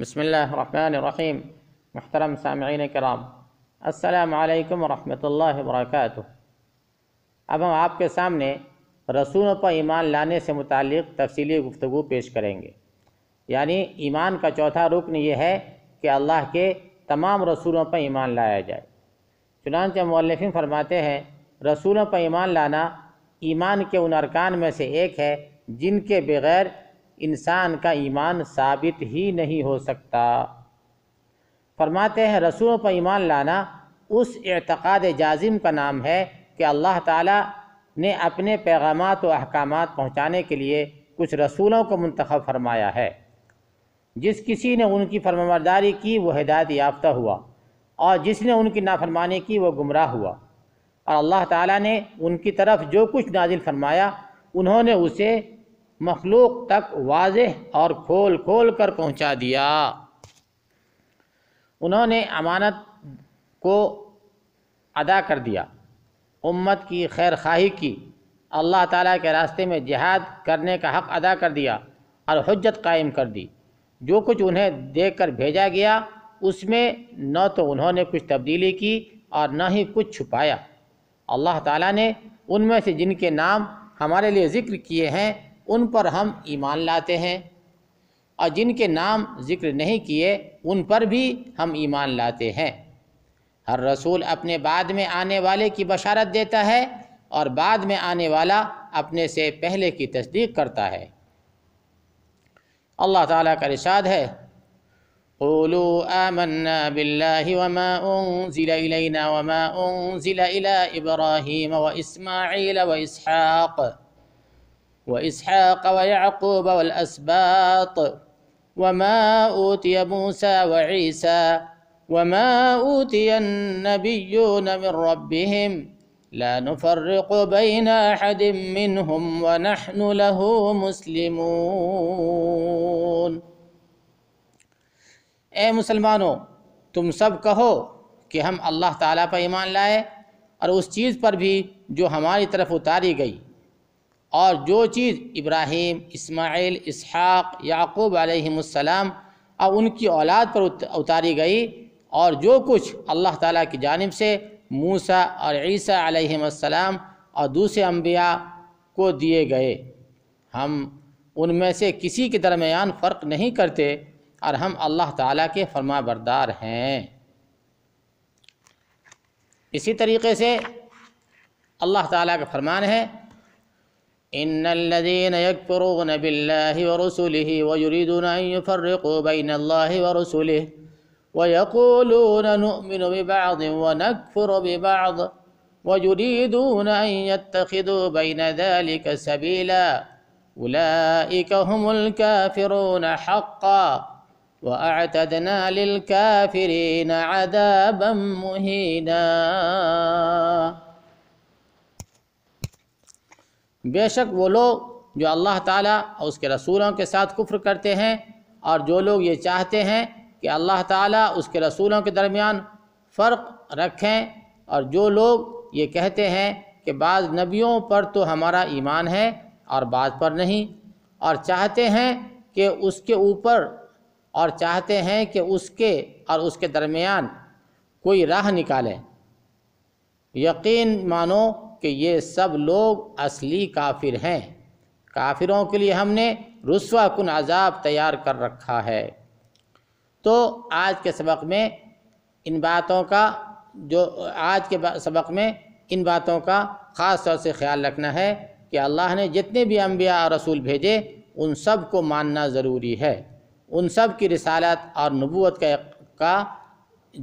بسم اللہ الرحمن الرحیم محترم سامعین کرام السلام علیکم ورحمۃ اللہ وبرکاتہ اب ہم آپ کے سامنے رسولوں پر ایمان لانے سے متعلق تفصیلی گفتگو پیش کریں گے یعنی ایمان کا چوتھا رکن یہ ہے کہ اللہ کے تمام رسولوں پر ایمان لایا جائے چنانچہ مولفین فرماتے ہیں رسولوں پر ایمان لانا ایمان کے ان ارکان میں سے ایک ہے جن کے بغیر انسان کا ایمان ثابت ہی نہیں ہو سکتا فرماتے ہیں رسولوں پر ایمان لانا اس اعتقاد جازم کا نام ہے کہ اللہ تعالیٰ نے اپنے پیغامات و احکامات پہنچانے کے لیے کچھ رسولوں کو منتخب فرمایا ہے جس کسی نے ان کی فرمبرداری کی وہ ہدایت یافتہ ہوا اور جس نے ان کی نافرمانی کی وہ گمراہ ہوا اور اللہ تعالیٰ نے ان کی طرف جو کچھ نازل فرمایا انہوں نے اسے مخلوق تک واضح اور کھول کھول کر پہنچا دیا انہوں نے امانت کو ادا کر دیا امت کی خیر خواہی کی اللہ تعالیٰ کے راستے میں جہاد کرنے کا حق ادا کر دیا اور حجت قائم کر دی جو کچھ انہیں دے کر بھیجا گیا اس میں نہ تو انہوں نے کچھ تبدیلی کی اور نہ ہی کچھ چھپایا اللہ تعالیٰ نے ان میں سے جن کے نام ہمارے لیے ذکر کیے ہیں ان پر ہم ایمان لاتے ہیں اور جن کے نام ذکر نہیں کیے ان پر بھی ہم ایمان لاتے ہیں ہر رسول اپنے بعد میں آنے والے کی بشارت دیتا ہے اور بعد میں آنے والا اپنے سے پہلے کی تصدیق کرتا ہے اللہ تعالیٰ کا رشاد ہے قولوا آمنا وما انزل الینا وما انزل ذیل ابراہیم و و اسحاق وإسحاق ويعقوب والأسباط وما وما أوتي أوتي موسى وعيسى النبيون من ربهم لا نفرق بين أحد منهم ونحن له مسلمون اے مسلمانوں تم سب کہو کہ ہم اللہ تعالیٰ پر ایمان لائے اور اس چیز پر بھی جو ہماری طرف اتاری گئی اور جو چیز ابراہیم اسماعیل اسحاق یعقوب علیہم السلام اور ان کی اولاد پر اتاری گئی اور جو کچھ اللہ تعالیٰ کی جانب سے موسیٰ اور عیسیٰ علیہ السلام اور دوسرے انبیاء کو دیے گئے ہم ان میں سے کسی کے درمیان فرق نہیں کرتے اور ہم اللہ تعالیٰ کے فرما بردار ہیں اسی طریقے سے اللہ تعالیٰ کا فرمان ہے إن الذين يكفرون بالله ورسله ويريدون أن يفرقوا بين الله ورسله ويقولون نؤمن ببعض ونكفر ببعض ويريدون أن يتخذوا بين ذلك سبيلا أولئك هم الكافرون حقا وأعتدنا للكافرين عذابا مهينا بے شک وہ لوگ جو اللہ تعالیٰ اور اس کے رسولوں کے ساتھ کفر کرتے ہیں اور جو لوگ یہ چاہتے ہیں کہ اللہ تعالیٰ اس کے رسولوں کے درمیان فرق رکھیں اور جو لوگ یہ کہتے ہیں کہ بعض نبیوں پر تو ہمارا ایمان ہے اور بعض پر نہیں اور چاہتے ہیں کہ اس کے اوپر اور چاہتے ہیں کہ اس کے اور اس کے درمیان کوئی راہ نکالیں یقین مانو کہ یہ سب لوگ اصلی کافر ہیں کافروں کے لیے ہم نے رسوا کن عذاب تیار کر رکھا ہے تو آج کے سبق میں ان باتوں کا جو آج کے سبق میں ان باتوں کا خاص طور سے خیال رکھنا ہے کہ اللہ نے جتنے بھی انبیاء اور رسول بھیجے ان سب کو ماننا ضروری ہے ان سب کی رسالت اور نبوت کا کا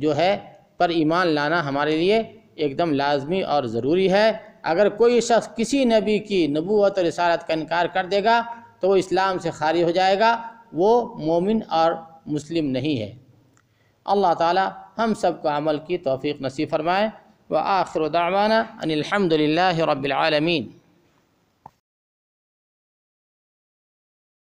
جو ہے پر ایمان لانا ہمارے لیے ایک دم لازمی اور ضروری ہے اگر کوئی شخص کسی نبی کی نبوت اور رسالت کا انکار کر دے گا تو وہ اسلام سے خارج ہو جائے گا وہ مومن اور مسلم نہیں ہے اللہ تعالی ہم سب کو عمل کی توفیق نصیب فرمائے وآخر آخر ان الحمدللہ للہ رب العالمین